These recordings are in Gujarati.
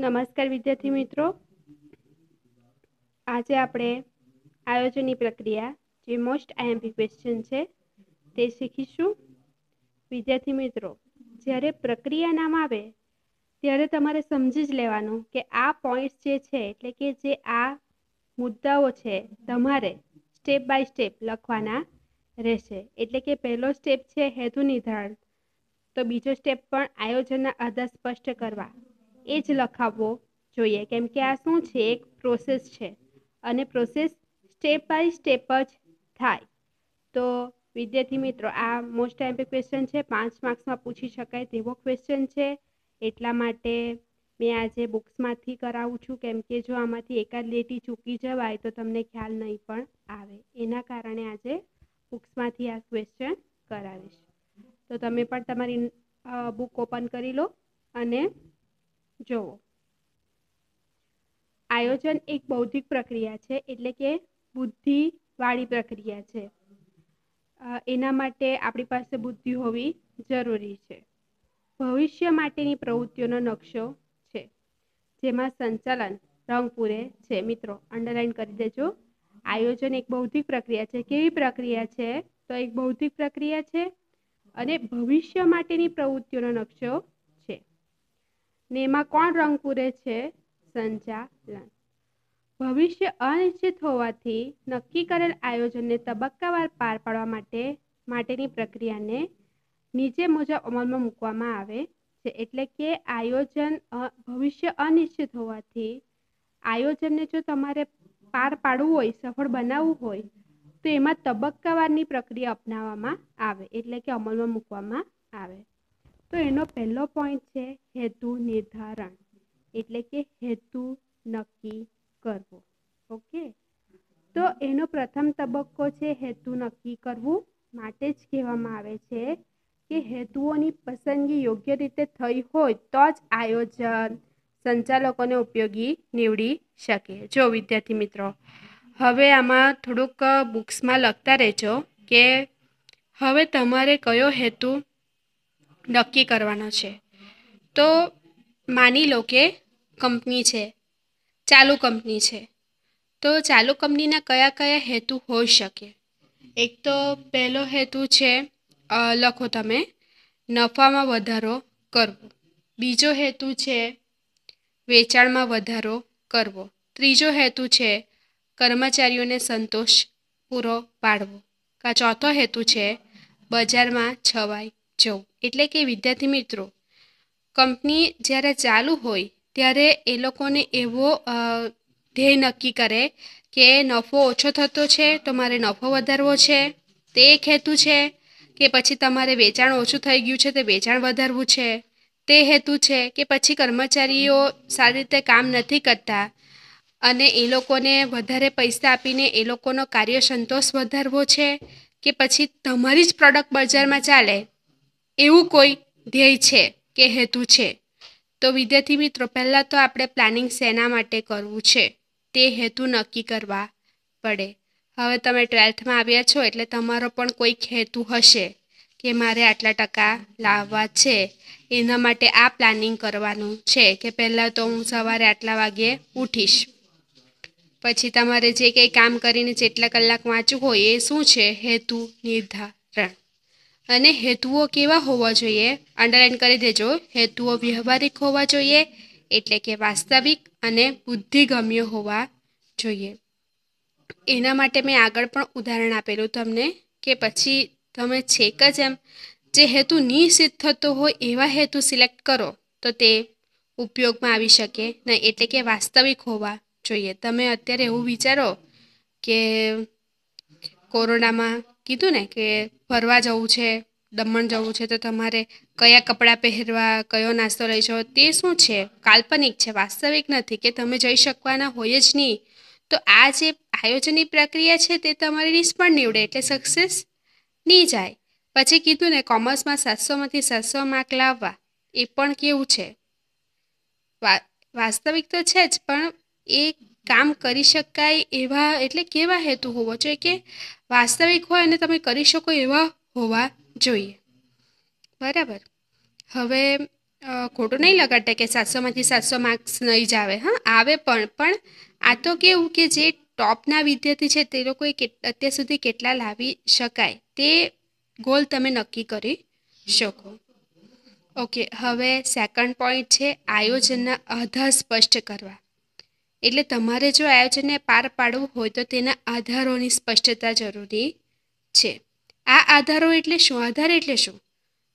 નમસ્કાર વિદ્યાર્થી મિત્રો આજે આપણે આયોજનની પ્રક્રિયા જે મોસ્ટ આઈએમપી ક્વેશ્ચન છે તે શીખીશું વિદ્યાર્થી મિત્રો જ્યારે પ્રક્રિયા નામ આવે ત્યારે તમારે સમજી જ લેવાનું કે આ પોઈન્ટ્સ જે છે એટલે કે જે આ મુદ્દાઓ છે તમારે સ્ટેપ બાય સ્ટેપ લખવાના રહેશે એટલે કે પહેલો સ્ટેપ છે હેતુ નિર્ધારણ તો બીજો સ્ટેપ પણ આયોજનના આધાર સ્પષ્ટ કરવા એ જ લખાવવો જોઈએ કેમ કે આ શું છે એક પ્રોસેસ છે અને પ્રોસેસ સ્ટેપ બાય સ્ટેપ જ થાય તો વિદ્યાર્થી મિત્રો આ મોસ્ટ એમ્પી ક્વેશ્ચન છે પાંચ માર્ક્સમાં પૂછી શકાય તેવો ક્વેશ્ચન છે એટલા માટે મેં આજે બુક્સમાંથી કરાવું છું કેમ કે જો આમાંથી એકાદ લેટી ચૂકી જવાય તો તમને ખ્યાલ નહીં પણ આવે એના કારણે આજે બુક્સમાંથી આ ક્વેશ્ચન કરાવીશ તો તમે પણ તમારી બુક ઓપન કરી લો અને જુઓ આયોજન એક બૌદ્ધિક પ્રક્રિયા છે એટલે કે બુદ્ધિવાળી પ્રક્રિયા છે એના માટે આપણી પાસે બુદ્ધિ હોવી જરૂરી છે ભવિષ્ય માટેની પ્રવૃત્તિઓનો નકશો છે જેમાં સંચાલન રંગપુરે છે મિત્રો અંડરલાઈન કરી દેજો આયોજન એક બૌદ્ધિક પ્રક્રિયા છે કેવી પ્રક્રિયા છે તો એક બૌદ્ધિક પ્રક્રિયા છે અને ભવિષ્ય માટેની પ્રવૃત્તિઓનો નકશો ને એમાં કોણ રંગ પૂરે છે સંચાલન ભવિષ્ય અનિશ્ચિત હોવાથી નક્કી કરેલ આયોજનને તબક્કાવાર પાર પાડવા માટે માટેની પ્રક્રિયાને નીચે મુજબ અમલમાં મૂકવામાં આવે છે એટલે કે આયોજન ભવિષ્ય અનિશ્ચિત હોવાથી આયોજનને જો તમારે પાર પાડવું હોય સફળ બનાવવું હોય તો એમાં તબક્કાવારની પ્રક્રિયા અપનાવવામાં આવે એટલે કે અમલમાં મૂકવામાં આવે તો એનો પહેલો પોઈન્ટ છે હેતુ નિર્ધારણ એટલે કે હેતુ નક્કી કરવો ઓકે તો એનો પ્રથમ તબક્કો છે હેતુ નક્કી કરવું માટે જ કહેવામાં આવે છે કે હેતુઓની પસંદગી યોગ્ય રીતે થઈ હોય તો જ આયોજન સંચાલકોને ઉપયોગી નીવડી શકે જો વિદ્યાર્થી મિત્રો હવે આમાં થોડુંક બુક્સમાં લખતા રહેજો કે હવે તમારે કયો હેતુ નક્કી કરવાનો છે તો માની લો કે કંપની છે ચાલુ કંપની છે તો ચાલુ કંપનીના કયા કયા હેતુ હોઈ શકે એક તો પહેલો હેતુ છે લખો તમે નફામાં વધારો કરવો બીજો હેતુ છે વેચાણમાં વધારો કરવો ત્રીજો હેતુ છે કર્મચારીઓને સંતોષ પૂરો પાડવો કા ચોથો હેતુ છે બજારમાં છવાઈ જવું એટલે કે વિદ્યાર્થી મિત્રો કંપની જ્યારે ચાલુ હોય ત્યારે એ લોકોને એવો ધ્યેય નક્કી કરે કે નફો ઓછો થતો છે તો મારે નફો વધારવો છે તે એક હેતુ છે કે પછી તમારે વેચાણ ઓછું થઈ ગયું છે તે વેચાણ વધારવું છે તે હેતુ છે કે પછી કર્મચારીઓ સારી રીતે કામ નથી કરતા અને એ લોકોને વધારે પૈસા આપીને એ લોકોનો કાર્ય સંતોષ વધારવો છે કે પછી તમારી જ પ્રોડક્ટ બજારમાં ચાલે એવું કોઈ ધ્યેય છે કે હેતુ છે તો વિદ્યાર્થી મિત્રો પહેલાં તો આપણે પ્લાનિંગ શેના માટે કરવું છે તે હેતુ નક્કી કરવા પડે હવે તમે ટ્વેલ્થમાં આવ્યા છો એટલે તમારો પણ કોઈક હેતુ હશે કે મારે આટલા ટકા લાવવા છે એના માટે આ પ્લાનિંગ કરવાનું છે કે પહેલાં તો હું સવારે આટલા વાગ્યે ઉઠીશ પછી તમારે જે કંઈ કામ કરીને જેટલા કલાક વાંચવું હોય એ શું છે હેતુ નિર્ધારણ અને હેતુઓ કેવા હોવા જોઈએ અંડરલાઈન કરી દેજો હેતુઓ વ્યવહારિક હોવા જોઈએ એટલે કે વાસ્તવિક અને બુદ્ધિગમ્ય હોવા જોઈએ એના માટે મેં આગળ પણ ઉદાહરણ આપેલું તમને કે પછી તમે છેક જ એમ જે હેતુ નિશ્ચિત થતો હોય એવા હેતુ સિલેક્ટ કરો તો તે ઉપયોગમાં આવી શકે નહીં એટલે કે વાસ્તવિક હોવા જોઈએ તમે અત્યારે એવું વિચારો કે કોરોનામાં કીધું ને કે ફરવા જવું છે દમણ જવું છે તો તમારે કયા કપડાં પહેરવા કયો નાસ્તો લઈ જવો તે શું છે કાલ્પનિક છે વાસ્તવિક નથી કે તમે જઈ શકવાના હોય જ નહીં તો આ જે આયોજનની પ્રક્રિયા છે તે તમારી પણ નીવડે એટલે સક્સેસ નહીં જાય પછી કીધું ને કોમર્સમાં સાતસોમાંથી સાતસો માર્ક લાવવા એ પણ કેવું છે વાસ્તવિક તો છે જ પણ એ કામ કરી શકાય એવા એટલે કેવા હેતુ હોવો જોઈએ કે વાસ્તવિક હોય અને તમે કરી શકો એવા હોવા જોઈએ બરાબર હવે ખોટું નહીં લગાડતા કે સાતસોમાંથી સાતસો માર્ક્સ નહીં જ આવે હા આવે પણ પણ આ તો કેવું કે જે ટોપના વિદ્યાર્થી છે તે લોકોએ અત્યાર સુધી કેટલા લાવી શકાય તે ગોલ તમે નક્કી કરી શકો ઓકે હવે સેકન્ડ પોઈન્ટ છે આયોજનના આધાર સ્પષ્ટ કરવા એટલે તમારે જો આયોજનને પાર પાડવું હોય તો તેના આધારોની સ્પષ્ટતા જરૂરી છે આ આધારો એટલે શું આધાર એટલે શું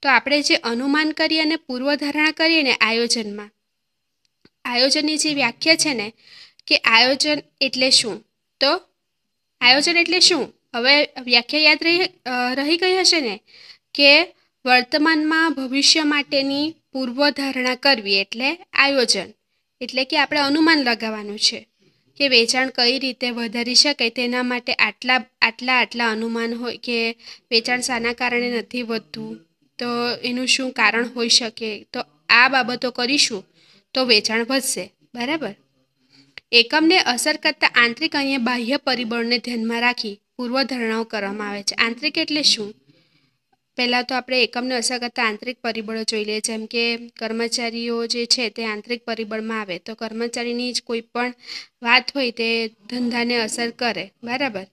તો આપણે જે અનુમાન કરીએ અને પૂર્વધારણા કરીએ ને આયોજનમાં આયોજનની જે વ્યાખ્યા છે ને કે આયોજન એટલે શું તો આયોજન એટલે શું હવે વ્યાખ્યા યાદ રહી રહી ગઈ હશે ને કે વર્તમાનમાં ભવિષ્ય માટેની પૂર્વધારણા કરવી એટલે આયોજન એટલે કે આપણે અનુમાન લગાવવાનું છે કે વેચાણ કઈ રીતે વધારી શકાય તેના માટે આટલા આટલા આટલા અનુમાન હોય કે વેચાણ શાના કારણે નથી વધતું તો એનું શું કારણ હોઈ શકે તો આ બાબતો કરીશું તો વેચાણ વધશે બરાબર એકમને અસર કરતા આંતરિક અહીંયા બાહ્ય પરિબળને ધ્યાનમાં રાખી પૂર્વધારણાઓ કરવામાં આવે છે આંતરિક એટલે શું પહેલાં તો આપણે એકમને અસર કરતા આંતરિક પરિબળો જોઈ લઈએ જેમ કે કર્મચારીઓ જે છે તે આંતરિક પરિબળમાં આવે તો કર્મચારીની જ કોઈ પણ વાત હોય તે ધંધાને અસર કરે બરાબર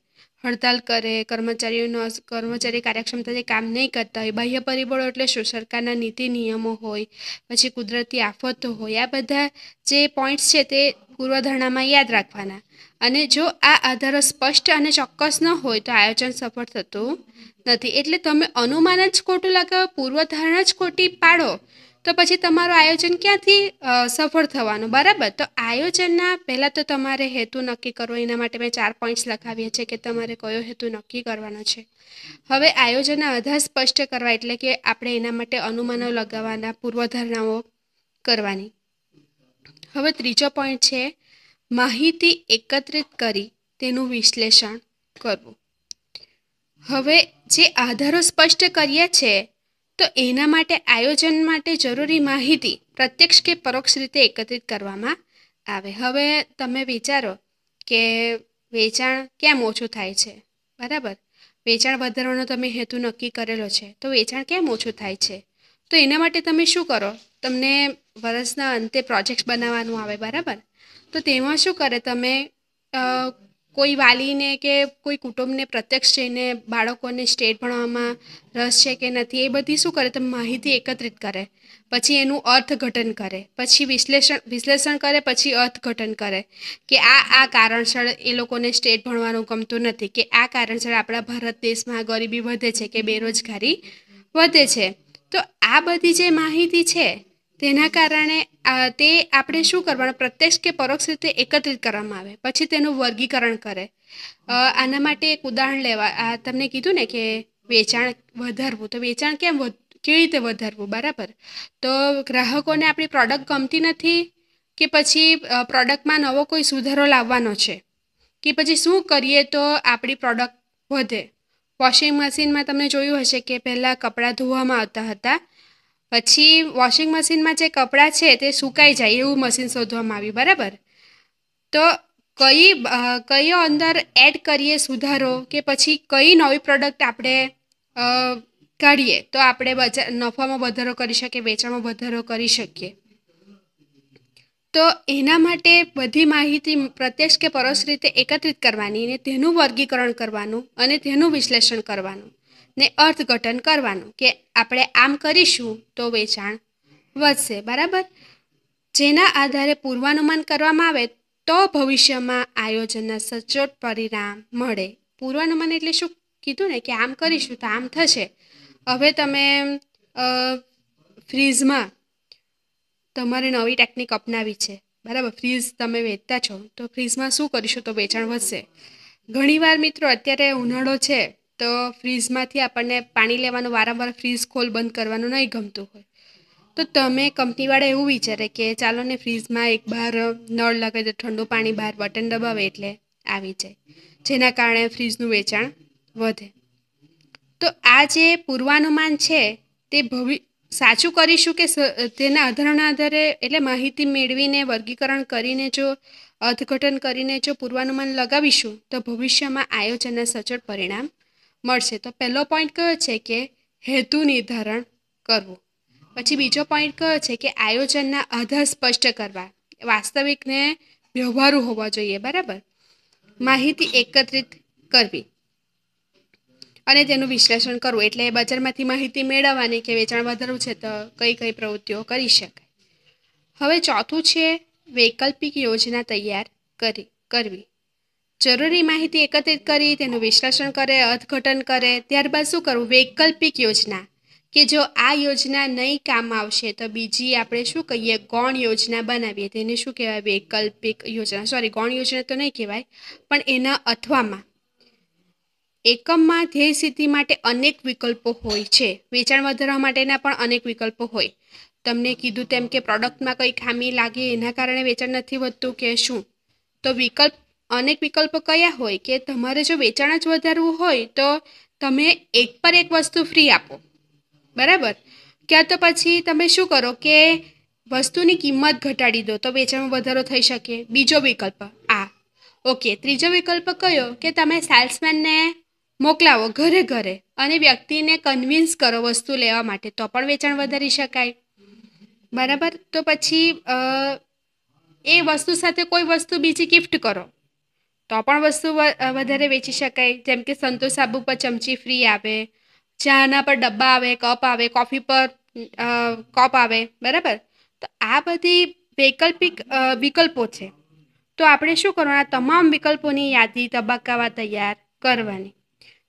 હડતાલ કરે કર્મચારીઓનો કર્મચારી કાર્યક્ષમતાથી કામ નહીં કરતા હોય બાહ્ય પરિબળો એટલે શું સરકારના નીતિ નિયમો હોય પછી કુદરતી આફતો હોય આ બધા જે પોઈન્ટ્સ છે તે પૂર્વધારણામાં યાદ રાખવાના અને જો આ આધારો સ્પષ્ટ અને ચોક્કસ ન હોય તો આયોજન સફળ થતું નથી એટલે તમે અનુમાન જ ખોટું લગાવો પૂર્વધારણા જ ખોટી પાડો તો પછી તમારું આયોજન ક્યાંથી સફળ થવાનું બરાબર તો આયોજનના પહેલાં તો તમારે હેતુ નક્કી કરવો એના માટે મેં ચાર પોઈન્ટ્સ લખાવીએ છીએ કે તમારે કયો હેતુ નક્કી કરવાનો છે હવે આયોજનના આધાર સ્પષ્ટ કરવા એટલે કે આપણે એના માટે અનુમાનો લગાવવાના પૂર્વધારણાઓ કરવાની હવે ત્રીજો પોઈન્ટ છે માહિતી એકત્રિત કરી તેનું વિશ્લેષણ કરવું હવે જે આધારો સ્પષ્ટ કર્યા છે તો એના માટે આયોજન માટે જરૂરી માહિતી પ્રત્યક્ષ કે પરોક્ષ રીતે એકત્રિત કરવામાં આવે હવે તમે વિચારો કે વેચાણ કેમ ઓછું થાય છે બરાબર વેચાણ વધારવાનો તમે હેતુ નક્કી કરેલો છે તો વેચાણ કેમ ઓછું થાય છે તો એના માટે તમે શું કરો તમને વર્ષના અંતે પ્રોજેક્ટ બનાવવાનું આવે બરાબર તો તેમાં શું કરે તમે કોઈ વાલીને કે કોઈ કુટુંબને પ્રત્યક્ષ જઈને બાળકોને સ્ટેટ ભણવામાં રસ છે કે નથી એ બધી શું કરે તમે માહિતી એકત્રિત કરે પછી એનું અર્થઘટન કરે પછી વિશ્લેષણ વિશ્લેષણ કરે પછી અર્થઘટન કરે કે આ આ કારણસર એ લોકોને સ્ટેટ ભણવાનું ગમતું નથી કે આ કારણસર આપણા ભારત દેશમાં ગરીબી વધે છે કે બેરોજગારી વધે છે તો આ બધી જે માહિતી છે તેના કારણે તે આપણે શું કરવાનું પ્રત્યક્ષ કે પરોક્ષ રીતે એકત્રિત કરવામાં આવે પછી તેનું વર્ગીકરણ કરે આના માટે એક ઉદાહરણ લેવા આ તમને કીધું ને કે વેચાણ વધારવું તો વેચાણ કેમ કેવી રીતે વધારવું બરાબર તો ગ્રાહકોને આપણી પ્રોડક્ટ ગમતી નથી કે પછી પ્રોડક્ટમાં નવો કોઈ સુધારો લાવવાનો છે કે પછી શું કરીએ તો આપણી પ્રોડક્ટ વધે વોશિંગ મશીનમાં તમને જોયું હશે કે પહેલાં કપડાં ધોવામાં આવતા હતા પછી વોશિંગ મશીનમાં જે કપડાં છે તે સુકાઈ જાય એવું મશીન શોધવામાં આવ્યું બરાબર તો કઈ કયો અંદર એડ કરીએ સુધારો કે પછી કઈ નવી પ્રોડક્ટ આપણે કાઢીએ તો આપણે બજાર નફામાં વધારો કરી શકીએ વેચાણમાં વધારો કરી શકીએ તો એના માટે બધી માહિતી પ્રત્યક્ષ કે પરોક્ષ રીતે એકત્રિત કરવાની અને તેનું વર્ગીકરણ કરવાનું અને તેનું વિશ્લેષણ કરવાનું ને અર્થઘટન કરવાનું કે આપણે આમ કરીશું તો વેચાણ વધશે બરાબર જેના આધારે પૂર્વાનુમાન કરવામાં આવે તો ભવિષ્યમાં આયોજનના સચોટ પરિણામ મળે પૂર્વાનુમાન એટલે શું કીધું ને કે આમ કરીશું તો આમ થશે હવે તમે ફ્રીઝમાં તમારે નવી ટેકનિક અપનાવી છે બરાબર ફ્રીઝ તમે વેચતા છો તો ફ્રીઝમાં શું કરીશું તો વેચાણ વધશે ઘણીવાર મિત્રો અત્યારે ઉનાળો છે તો ફ્રીજમાંથી આપણને પાણી લેવાનું વારંવાર ફ્રીજ ખોલ બંધ કરવાનું નહીં ગમતું હોય તો તમે કંપનીવાળા એવું વિચારે કે ચાલો ને ફ્રીજમાં એક બાર નળ લગાવી દે ઠંડુ પાણી બહાર બટન દબાવે એટલે આવી જાય જેના કારણે ફ્રીજનું વેચાણ વધે તો આ જે પૂર્વાનુમાન છે તે ભવિ સાચું કરીશું કે તેના આધારના આધારે એટલે માહિતી મેળવીને વર્ગીકરણ કરીને જો અર્થઘટન કરીને જો પૂર્વાનુમાન લગાવીશું તો ભવિષ્યમાં આયોજનના સચોટ પરિણામ મળશે તો પહેલો પોઈન્ટ કયો છે કે હેતુ નિર્ધારણ કરવું પછી બીજો પોઈન્ટ કયો છે કે આયોજનના આધાર સ્પષ્ટ કરવા વાસ્તવિકને વ્યવહારુ હોવા જોઈએ બરાબર માહિતી એકત્રિત કરવી અને તેનું વિશ્લેષણ કરવું એટલે બજારમાંથી માહિતી મેળવવાની કે વેચાણ વધારવું છે તો કઈ કઈ પ્રવૃત્તિઓ કરી શકાય હવે ચોથું છે વૈકલ્પિક યોજના તૈયાર કરી કરવી જરૂરી માહિતી એકત્રિત કરી તેનું વિશ્લેષણ કરે અર્થઘટન કરે ત્યારબાદ શું કરવું વૈકલ્પિક યોજના કે જો આ યોજના નહીં કામ આવશે તો બીજી આપણે શું કહીએ ગૌણ યોજના બનાવીએ તેને શું કહેવાય વૈકલ્પિક યોજના સોરી ગૌણ યોજના તો નહીં કહેવાય પણ એના અથવામાં એકમમાં ધ્યેય સિદ્ધિ માટે અનેક વિકલ્પો હોય છે વેચાણ વધારવા માટેના પણ અનેક વિકલ્પો હોય તમને કીધું તેમ કે પ્રોડક્ટમાં કંઈ ખામી લાગે એના કારણે વેચાણ નથી વધતું કે શું તો વિકલ્પ અનેક વિકલ્પો કયા હોય કે તમારે જો વેચાણ જ વધારવું હોય તો તમે એક પર એક વસ્તુ ફ્રી આપો બરાબર ક્યાં તો પછી તમે શું કરો કે વસ્તુની કિંમત ઘટાડી દો તો વેચાણમાં વધારો થઈ શકે બીજો વિકલ્પ આ ઓકે ત્રીજો વિકલ્પ કયો કે તમે સેલ્સમેનને મોકલાવો ઘરે ઘરે અને વ્યક્તિને કન્વિન્સ કરો વસ્તુ લેવા માટે તો પણ વેચાણ વધારી શકાય બરાબર તો પછી એ વસ્તુ સાથે કોઈ વસ્તુ બીજી ગિફ્ટ કરો તો પણ વસ્તુ વધારે વેચી શકાય જેમ કે સંતોષ સાબુ પર ચમચી ફ્રી આવે ચાના પર ડબ્બા આવે કપ આવે કોફી પર કપ આવે બરાબર તો આ બધી વૈકલ્પિક વિકલ્પો છે તો આપણે શું આ તમામ વિકલ્પોની યાદી તબક્કાવાર તૈયાર કરવાની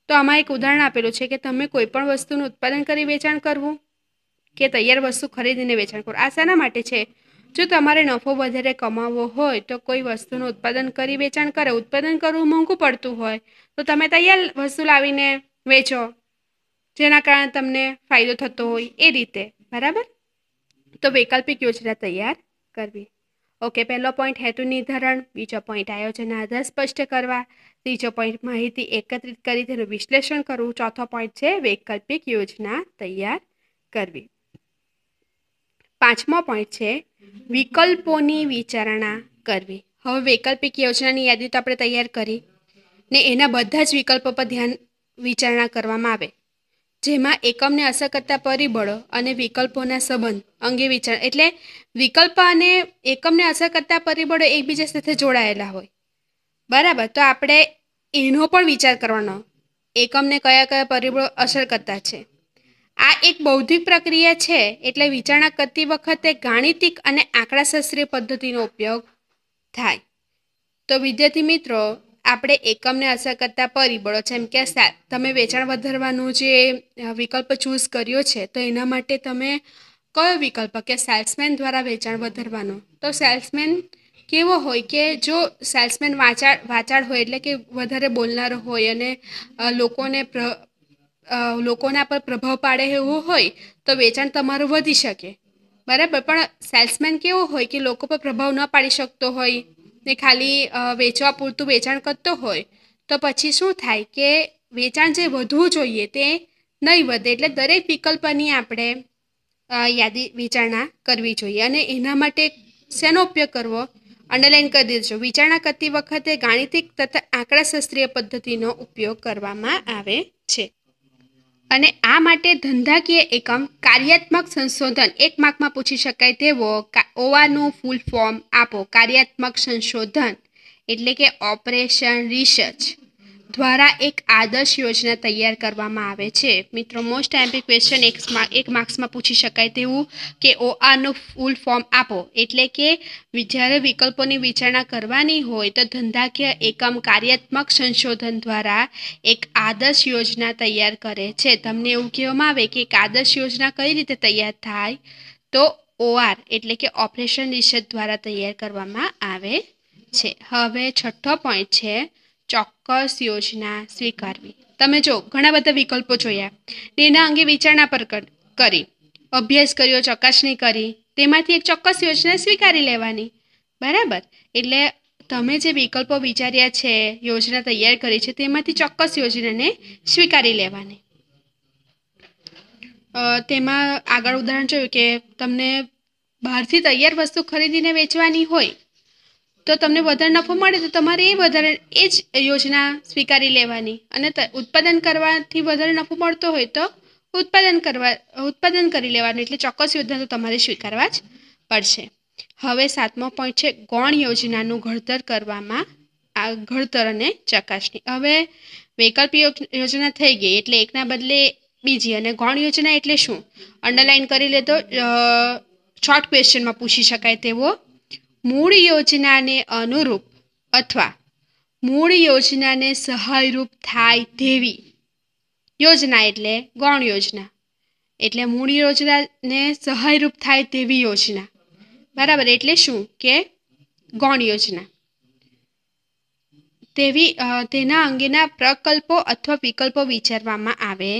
તો આમાં એક ઉદાહરણ આપેલું છે કે તમે કોઈ પણ વસ્તુનું ઉત્પાદન કરી વેચાણ કરવું કે તૈયાર વસ્તુ ખરીદીને વેચાણ કરવું આ શાના માટે છે જો તમારે નફો વધારે કમાવવો હોય તો કોઈ વસ્તુનું ઉત્પાદન કરી વેચાણ કરે ઉત્પાદન કરવું મોંઘું પડતું હોય તો તમે તૈયાર વસ્તુ લાવીને વેચો જેના કારણે તમને ફાયદો થતો હોય એ રીતે બરાબર તો વૈકલ્પિક યોજના તૈયાર કરવી ઓકે પહેલો પોઈન્ટ હેતુ નિર્ધારણ બીજો પોઈન્ટ આયોજન આધાર સ્પષ્ટ કરવા ત્રીજો પોઈન્ટ માહિતી એકત્રિત કરી તેનું વિશ્લેષણ કરવું ચોથો પોઈન્ટ છે વૈકલ્પિક યોજના તૈયાર કરવી પાંચમો પોઈન્ટ છે વિકલ્પોની વિચારણા કરવી હવે વૈકલ્પિક યોજનાની યાદી તો આપણે તૈયાર કરી ને એના બધા જ વિકલ્પો પર ધ્યાન વિચારણા કરવામાં આવે જેમાં એકમને અસર કરતા પરિબળો અને વિકલ્પોના સંબંધ અંગે વિચાર એટલે વિકલ્પ અને એકમને અસર કરતા પરિબળો એકબીજા સાથે જોડાયેલા હોય બરાબર તો આપણે એનો પણ વિચાર કરવાનો એકમને કયા કયા પરિબળો અસર કરતા છે આ એક બૌદ્ધિક પ્રક્રિયા છે એટલે વિચારણા કરતી વખતે ગાણિતિક અને આંકડાશાસ્ત્રીય પદ્ધતિનો ઉપયોગ થાય તો વિદ્યાર્થી મિત્રો આપણે એકમને અસર કરતા પરિબળો જેમ કે તમે વેચાણ વધારવાનો જે વિકલ્પ ચૂઝ કર્યો છે તો એના માટે તમે કયો વિકલ્પ કે સેલ્સમેન દ્વારા વેચાણ વધારવાનો તો સેલ્સમેન કેવો હોય કે જો સેલ્સમેન વાચાળ વાચાળ હોય એટલે કે વધારે બોલનારો હોય અને લોકોને લોકોના પર પ્રભાવ પાડે એવો હોય તો વેચાણ તમારું વધી શકે બરાબર પણ સેલ્સમેન કેવો હોય કે લોકો પર પ્રભાવ ન પાડી શકતો હોય ને ખાલી વેચવા પૂરતું વેચાણ કરતો હોય તો પછી શું થાય કે વેચાણ જે વધવું જોઈએ તે નહીં વધે એટલે દરેક વિકલ્પની આપણે યાદી વિચારણા કરવી જોઈએ અને એના માટે શેનો ઉપયોગ કરવો અંડરલાઇન કરી દેજો વિચારણા કરતી વખતે ગાણિતિક તથા આંકડાશાસ્ત્રીય પદ્ધતિનો ઉપયોગ કરવામાં આવે છે અને આ માટે ધંધાકીય એકમ કાર્યાત્મક સંશોધન એક માર્કમાં પૂછી શકાય તેવો ઓવાનું ફૂલ ફોર્મ આપો કાર્યાત્મક સંશોધન એટલે કે ઓપરેશન રિસર્ચ દ્વારા એક આદર્શ યોજના તૈયાર કરવામાં આવે છે મિત્રો મોસ્ટ એમ્પી ક્વેશ્ચન એક એક માર્ક્સમાં પૂછી શકાય તેવું કે ઓઆરનું ફૂલ ફોર્મ આપો એટલે કે જ્યારે વિકલ્પોની વિચારણા કરવાની હોય તો ધંધાકીય એકમ કાર્યાત્મક સંશોધન દ્વારા એક આદર્શ યોજના તૈયાર કરે છે તમને એવું કહેવામાં આવે કે એક આદર્શ યોજના કઈ રીતે તૈયાર થાય તો ઓઆર એટલે કે ઓપરેશન રિસર્ચ દ્વારા તૈયાર કરવામાં આવે છે હવે છઠ્ઠો પોઈન્ટ છે ચોક્કસ યોજના સ્વીકારવી તમે જો ઘણા બધા વિકલ્પો જોયા તેના અંગે વિચારણા પર કરી અભ્યાસ કર્યો ચકાસણી કરી તેમાંથી એક ચોક્કસ યોજના સ્વીકારી લેવાની બરાબર એટલે તમે જે વિકલ્પો વિચાર્યા છે યોજના તૈયાર કરી છે તેમાંથી ચોક્કસ યોજનાને સ્વીકારી લેવાની તેમાં આગળ ઉદાહરણ જોયું કે તમને બહારથી તૈયાર વસ્તુ ખરીદીને વેચવાની હોય તો તમને વધારે નફો મળે તો તમારે એ વધારે એ જ યોજના સ્વીકારી લેવાની અને ઉત્પાદન કરવાથી વધારે નફો મળતો હોય તો ઉત્પાદન કરવા ઉત્પાદન કરી લેવાનું એટલે ચોક્કસ યોજના તો તમારે સ્વીકારવા જ પડશે હવે સાતમો પોઈન્ટ છે ગૌણ યોજનાનું ઘડતર કરવામાં આ ઘડતર અને ચકાસણી હવે વૈકલ્પ યોજના થઈ ગઈ એટલે એકના બદલે બીજી અને ગૌણ યોજના એટલે શું અંડરલાઇન કરી લે તો શોર્ટ ક્વેશ્ચનમાં પૂછી શકાય તેવો મૂળ યોજનાને અનુરૂપ અથવા મૂળ યોજનાને સહાયરૂપ થાય તેવી યોજના એટલે ગૌણ યોજના એટલે મૂળ યોજનાને સહાયરૂપ થાય તેવી યોજના બરાબર એટલે શું કે ગૌણ યોજના તેવી તેના અંગેના પ્રકલ્પો અથવા વિકલ્પો વિચારવામાં આવે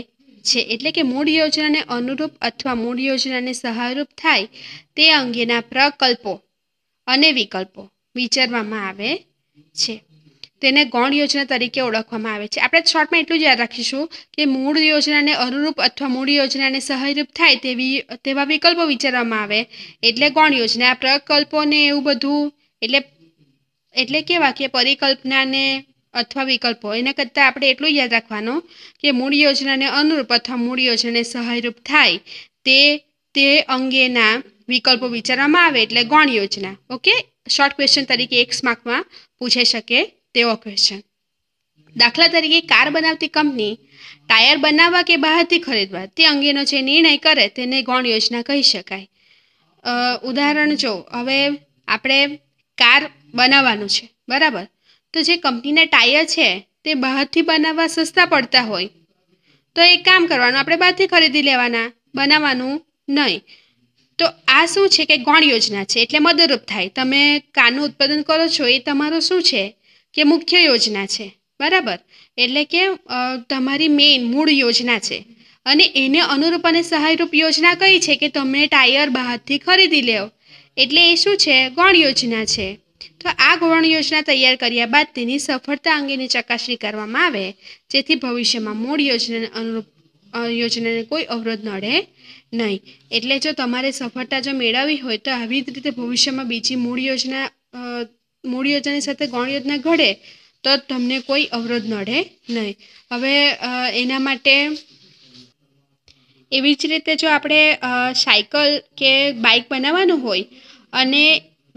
છે એટલે કે મૂળ યોજનાને અનુરૂપ અથવા મૂળ યોજનાને સહાયરૂપ થાય તે અંગેના પ્રકલ્પો અને વિકલ્પો વિચારવામાં આવે છે તેને ગૌણ યોજના તરીકે ઓળખવામાં આવે છે આપણે શોર્ટમાં એટલું જ યાદ રાખીશું કે મૂળ યોજનાને અનુરૂપ અથવા મૂળ યોજનાને સહયરૂપ થાય તેવી તેવા વિકલ્પો વિચારવામાં આવે એટલે ગૌણ યોજના પ્રકલ્પોને એવું બધું એટલે એટલે કેવા કે પરિકલ્પનાને અથવા વિકલ્પો એને કરતાં આપણે એટલું યાદ રાખવાનું કે મૂળ યોજનાને અનુરૂપ અથવા મૂળ યોજનાને સહાયરૂપ થાય તે તે અંગેના વિકલ્પો વિચારવામાં આવે એટલે ગૌણ યોજના ઓકે શોર્ટ ક્વેશ્ચન તરીકે એક માર્કમાં પૂછાઈ શકે તેવો ક્વેશ્ચન દાખલા તરીકે કાર બનાવતી કંપની ટાયર બનાવવા કે બહારથી ખરીદવા તે અંગેનો જે નિર્ણય કરે તેને ગૌણ યોજના કહી શકાય ઉદાહરણ જો હવે આપણે કાર બનાવવાનું છે બરાબર તો જે કંપનીના ટાયર છે તે બહારથી બનાવવા સસ્તા પડતા હોય તો એક કામ કરવાનું આપણે બહારથી ખરીદી લેવાના બનાવવાનું નહીં તો આ શું છે કે ગૌણ યોજના છે એટલે મદદરૂપ થાય તમે કાનું ઉત્પાદન કરો છો એ તમારો શું છે કે મુખ્ય યોજના છે બરાબર એટલે કે તમારી મેઇન મૂળ યોજના છે અને એને અનુરૂપ અને સહાયરૂપ યોજના કઈ છે કે તમે ટાયર બહારથી ખરીદી લેવ એટલે એ શું છે ગૌણ યોજના છે તો આ ગૌણ યોજના તૈયાર કર્યા બાદ તેની સફળતા અંગેની ચકાસણી કરવામાં આવે જેથી ભવિષ્યમાં મૂળ યોજનાને અનુરૂપ યોજનાને કોઈ અવરોધ નડે નહીં એટલે જો તમારે સફળતા જો મેળવવી હોય તો આવી જ રીતે ભવિષ્યમાં બીજી મૂળ યોજના મૂળ યોજનાની સાથે ગૌણ યોજના ઘડે તો તમને કોઈ અવરોધ નડે નહીં હવે એના માટે એવી જ રીતે જો આપણે સાયકલ કે બાઇક બનાવવાનું હોય અને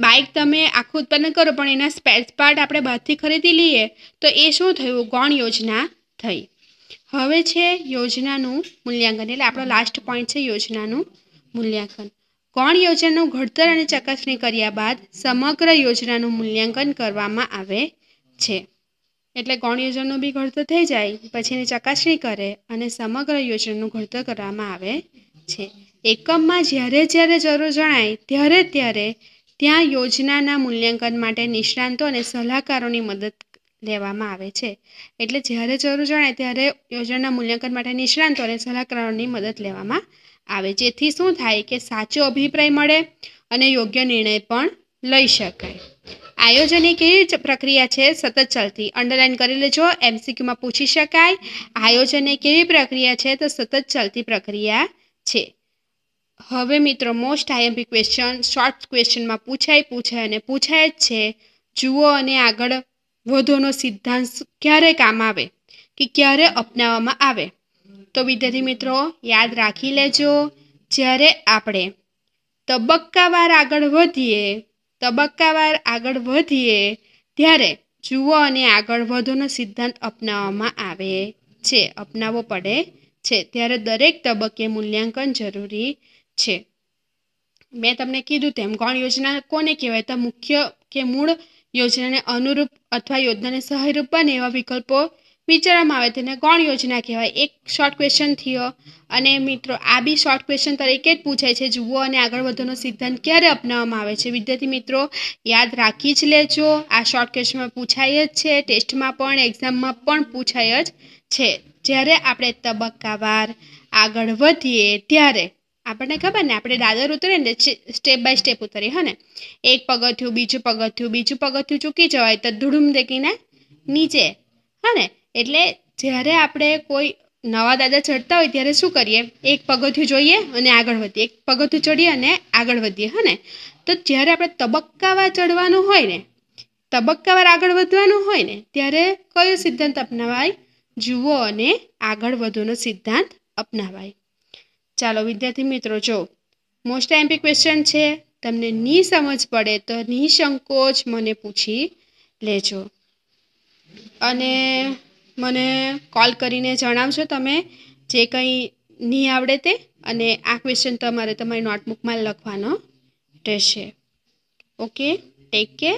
બાઇક તમે આખું ઉત્પાદન કરો પણ એના સ્પેર પાર્ટ આપણે બહારથી ખરીદી લઈએ તો એ શું થયું ગૌણ યોજના થઈ હવે છે યોજનાનું મૂલ્યાંકન એટલે આપણો લાસ્ટ પોઈન્ટ છે યોજનાનું મૂલ્યાંકન કોણ યોજનાનું ઘડતર અને ચકાસણી કર્યા બાદ સમગ્ર યોજનાનું મૂલ્યાંકન કરવામાં આવે છે એટલે કોણ યોજનાનું બી ઘડતર થઈ જાય પછી એની ચકાસણી કરે અને સમગ્ર યોજનાનું ઘડતર કરવામાં આવે છે એકમમાં જ્યારે જ્યારે જરૂર જણાય ત્યારે ત્યારે ત્યાં યોજનાના મૂલ્યાંકન માટે નિષ્ણાંતો અને સલાહકારોની મદદ લેવામાં આવે છે એટલે જ્યારે જરૂર જણાય ત્યારે યોજનાના મૂલ્યાંકન માટે નિષ્ણાંતો અને સલાહકારોની મદદ લેવામાં આવે જેથી શું થાય કે સાચો અભિપ્રાય મળે અને યોગ્ય નિર્ણય પણ લઈ શકાય આયોજન એક એવી પ્રક્રિયા છે સતત ચાલતી અંડરલાઇન કરી લેજો એમસીક્યુમાં પૂછી શકાય આયોજન એક એવી પ્રક્રિયા છે તો સતત ચાલતી પ્રક્રિયા છે હવે મિત્રો મોસ્ટ આઈએમપી ક્વેશ્ચન શોર્ટ ક્વેશ્ચનમાં પૂછાય પૂછાય અને પૂછાય જ છે જુઓ અને આગળ વધોનો સિદ્ધાંત ક્યારે કામ આવે કે ક્યારે અપનાવવામાં આવે તો વિદ્યાર્થી મિત્રો યાદ રાખી લેજો જ્યારે આપણે તબક્કાવાર આગળ વધીએ તબક્કાવાર આગળ વધીએ ત્યારે જુઓ અને આગળ વધોનો સિદ્ધાંત અપનાવવામાં આવે છે અપનાવવો પડે છે ત્યારે દરેક તબક્કે મૂલ્યાંકન જરૂરી છે મેં તમને કીધું તેમ ગૌણ યોજના કોને કહેવાય તો મુખ્ય કે મૂળ યોજનાને અનુરૂપ અથવા યોજનાને સહાયરૂપ બને એવા વિકલ્પો વિચારવામાં આવે તેને ગૌણ યોજના કહેવાય એક શોર્ટ ક્વેશ્ચન થયો અને મિત્રો આ બી શોર્ટ ક્વેશ્ચન તરીકે જ પૂછાય છે જુઓ અને આગળ વધવાનો સિદ્ધાંત ક્યારે અપનાવવામાં આવે છે વિદ્યાર્થી મિત્રો યાદ રાખી જ લેજો આ શોર્ટ ક્વેશ્ચનમાં પૂછાય જ છે ટેસ્ટમાં પણ એક્ઝામમાં પણ પૂછાય જ છે જ્યારે આપણે તબક્કાવાર આગળ વધીએ ત્યારે આપણને ખબર ને આપણે દાદર ઉતરીએ ને સ્ટેપ બાય સ્ટેપ ઉતરીએ હને એક પગથિયું બીજું પગથિયું બીજું પગથિયું ચૂકી જવાય તો ધૂળુમ દેખીને નીચે હને એટલે જ્યારે આપણે કોઈ નવા દાદા ચડતા હોય ત્યારે શું કરીએ એક પગથિયું જોઈએ અને આગળ વધીએ એક પગથિયું ચડીએ અને આગળ વધીએ હને તો જ્યારે આપણે તબક્કાવાર ચડવાનું હોય ને તબક્કાવાર આગળ વધવાનું હોય ને ત્યારે કયો સિદ્ધાંત અપનાવાય જુઓ અને આગળ વધવાનો સિદ્ધાંત અપનાવાય ચાલો વિદ્યાર્થી મિત્રો જો મોસ્ટ એમ્પી ક્વેશ્ચન છે તમને ની સમજ પડે તો નિસંકોચ મને પૂછી લેજો અને મને કોલ કરીને જણાવજો તમે જે કંઈ નહીં આવડે તે અને આ ક્વેશ્ચન તમારે તમારી નોટબુકમાં લખવાનો રહેશે ઓકે ટેક કેર